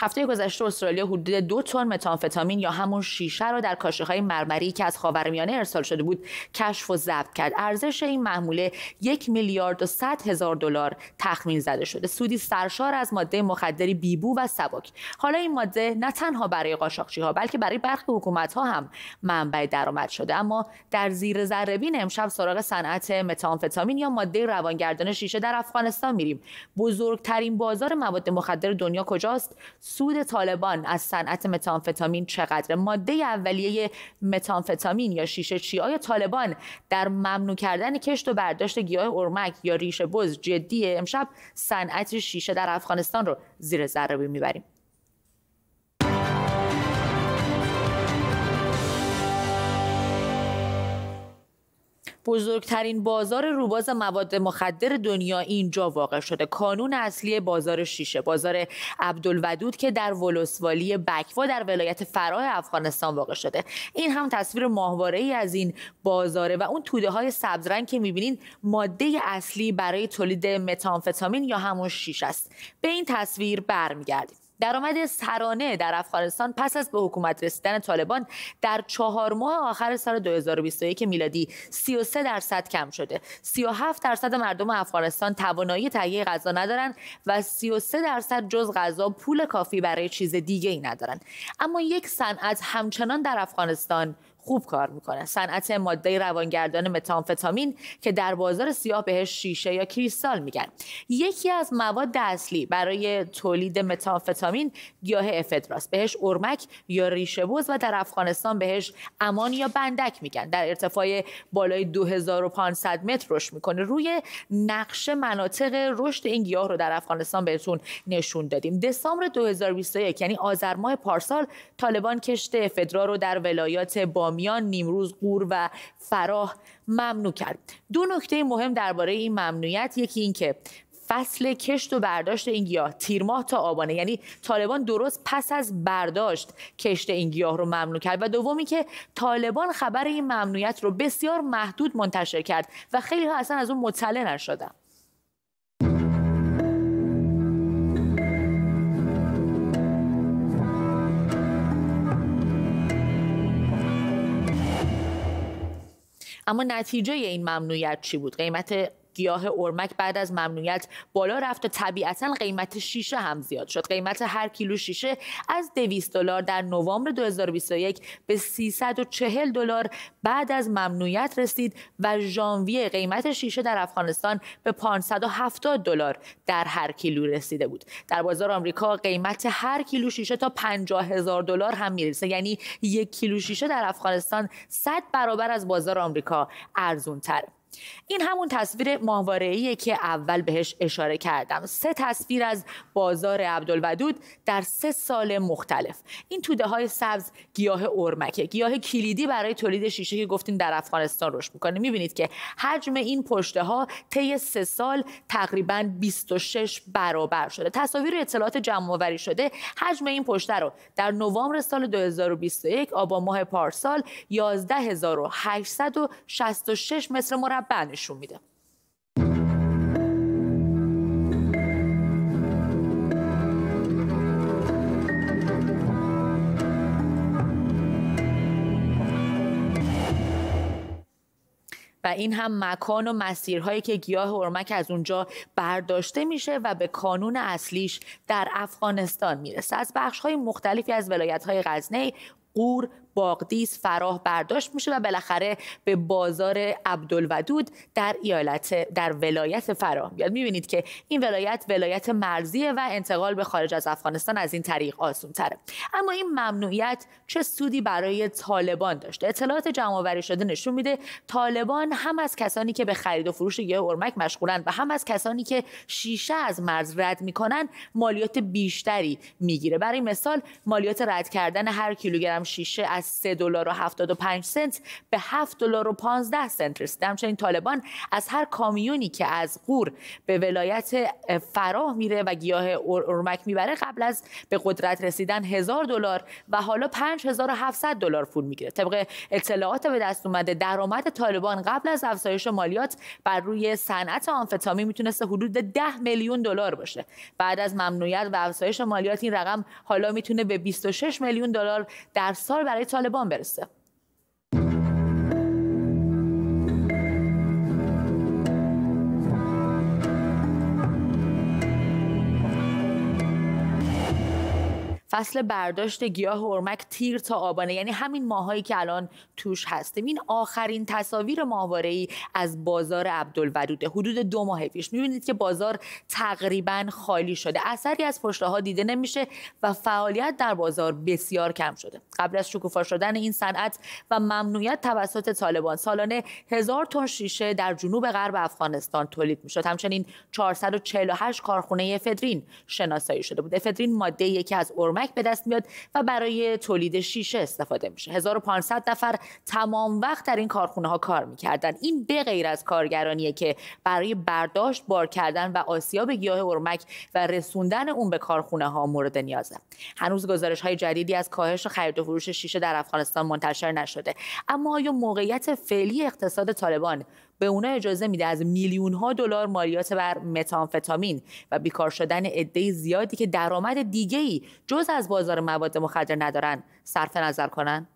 هفته گذشته استرالیا حدود دو تن متانفتامین یا همون شیشه را در کاشه های مرمری که از خاورمیانه ارسال شده بود کشف و ضبط کرد ارزش این محموله یک میلیارد و صد هزار دلار تخمین زده شده سودی سرشار از ماده مخدری بیبو و سبک حالا این ماده نه تنها برای قاچاقچی ها بلکه برای برخی حکومت ها هم منبع درآمد شده اما در زیر ذرهبین امشب سراغ صنعت متانفتامین یا ماده روانگردان شیشه در افغانستان میریم بزرگترین بازار مواد مخدر دنیا کجاست سود طالبان از صنعت متانفتامین چقدر ماده اولیه متانفتامین یا شیشه چی آیا طالبان در ممنوع کردن کشت و برداشت گیاه ارمک یا ریشه بز جدیه امشب صنعت شیشه در افغانستان رو زیر ذره میبریم بزرگترین بازار روباز مواد مخدر دنیا اینجا واقع شده کانون اصلی بازار شیشه بازار عبدالودود که در ولسوالی بکوا در ولایت فراه افغانستان واقع شده این هم تصویر ماهواره ای از این بازاره و اون توده های سبز رنگ که میبینید ماده اصلی برای تولید متانفتامین یا همون شیشه است به این تصویر برمیگردیم درآمد سرانه در افغانستان پس از به حکومت رسیدن طالبان در چهار ماه آخر سال 2021 میلادی 33 درصد کم شده 37 درصد مردم افغانستان توانایی تهیه غذا ندارند و 33 درصد جز غذا پول کافی برای چیز دیگه ای ندارن اما یک صنعت همچنان در افغانستان خوب کار میکنه صنعت ماده روانگردان متانفتامین که در بازار سیاه بهش شیشه یا کریستال میگن یکی از مواد اصلی برای تولید متانفتامین گیاه افدراست بهش ارمک یا ریشه بوز و در افغانستان بهش امان یا بندک میگن در ارتفاع بالای 2500 متر رشد میکنه روی نقشه مناطق رشد این گیاه رو در افغانستان بهتون نشون دادیم دسامبر 2021 یعنی آذر ماه پارسال طالبان کشته افدرا رو در ولایات میان، نیمروز قور و فراه ممنوع کرد دو نکته مهم درباره این ممنوعیت یکی اینکه فصل کشت و برداشت این گیاه تیر ماه تا آبانه یعنی طالبان درست پس از برداشت کشت این گیاه رو ممنوع کرد و دومی که طالبان خبر این ممنوعیت رو بسیار محدود منتشر کرد و خیلی ها اصلا از اون مطلع نشدن اما نتیجه این ممنوعیت چی بود قیمت گیاه اورمک بعد از ممنوعیت بالا رفت و طبیعتا قیمت شیشه هم زیاد شد قیمت هر کیلو شیشه از 200 دلار در نوامبر 2021 به 340 دلار بعد از ممنوعیت رسید و ژانویه قیمت شیشه در افغانستان به 570 دلار در هر کیلو رسیده بود در بازار آمریکا قیمت هر کیلو شیشه تا 50 هزار دلار هم میرسه یعنی یک کیلو شیشه در افغانستان 100 برابر از بازار آمریکا ارزون تره این همون تصویر ماهواره‌ایه که اول بهش اشاره کردم سه تصویر از بازار عبدالودود در سه سال مختلف این توده های سبز گیاه ارمکه گیاه کلیدی برای تولید شیشه که گفتیم در افغانستان رشد میکنه میبینید که حجم این پشته ها طی سه سال تقریبا 26 برابر شده تصاویر اطلاعات جمع آوری شده حجم این پشته رو در نوامبر سال 2021 آبان ماه پارسال 11866 متر مربع نشون میده و این هم مکان و مسیرهایی که گیاه ارمک از اونجا برداشته میشه و به کانون اصلیش در افغانستان میرسه از بخشهای مختلفی از ولایتهای غزنه قور باغدیس فراه برداشت میشه و بالاخره به بازار عبدالودود در ایالت در ولایت فراه میاد میبینید که این ولایت ولایت مرزیه و انتقال به خارج از افغانستان از این طریق آسون تره اما این ممنوعیت چه سودی برای طالبان داشته اطلاعات جمع شده نشون میده طالبان هم از کسانی که به خرید و فروش یه ارمک مشغولن و هم از کسانی که شیشه از مرز رد میکنن مالیات بیشتری میگیره برای مثال مالیات رد کردن هر کیلوگرم شیشه از 3 دلار و 75 سنت به 7 دلار و 15 سنت رسید همچنین طالبان از هر کامیونی که از غور به ولایت فراه میره و گیاه ارمک میبره قبل از به قدرت رسیدن هزار دلار و حالا 5700 دلار پول میگیره طبق اطلاعات به دست اومده درآمد طالبان قبل از افزایش مالیات بر روی صنعت آمفتامین میتونسته حدود 10 میلیون دلار باشه بعد از ممنوعیت و افزایش مالیات این رقم حالا میتونه به 26 میلیون دلار در سال برای طالبان برسه فصل برداشت گیاه هرمک تیر تا آبانه یعنی همین ماهایی که الان توش هستیم این آخرین تصاویر ماهواره ای از بازار عبدالودود حدود دو ماه پیش میبینید که بازار تقریبا خالی شده اثری از پشته دیده نمیشه و فعالیت در بازار بسیار کم شده قبل از شکوفا شدن این صنعت و ممنوعیت توسط طالبان سالانه هزار تن شیشه در جنوب غرب افغانستان تولید میشد همچنین 448 کارخونه فدرین شناسایی شده بود فدرین ماده یکی از کرمک به دست میاد و برای تولید شیشه استفاده میشه 1500 نفر تمام وقت در این کارخونه ها کار میکردن این به غیر از کارگرانیه که برای برداشت بار کردن و آسیاب گیاه ارمک و رسوندن اون به کارخونه ها مورد نیازه هنوز گزارش های جدیدی از کاهش خرید و فروش شیشه در افغانستان منتشر نشده اما آیا موقعیت فعلی اقتصاد طالبان به اونا اجازه میده از میلیون ها دلار مالیات بر متانفتامین و بیکار شدن عده زیادی که درآمد دیگه جز از بازار مواد مخدر ندارن صرف نظر کنن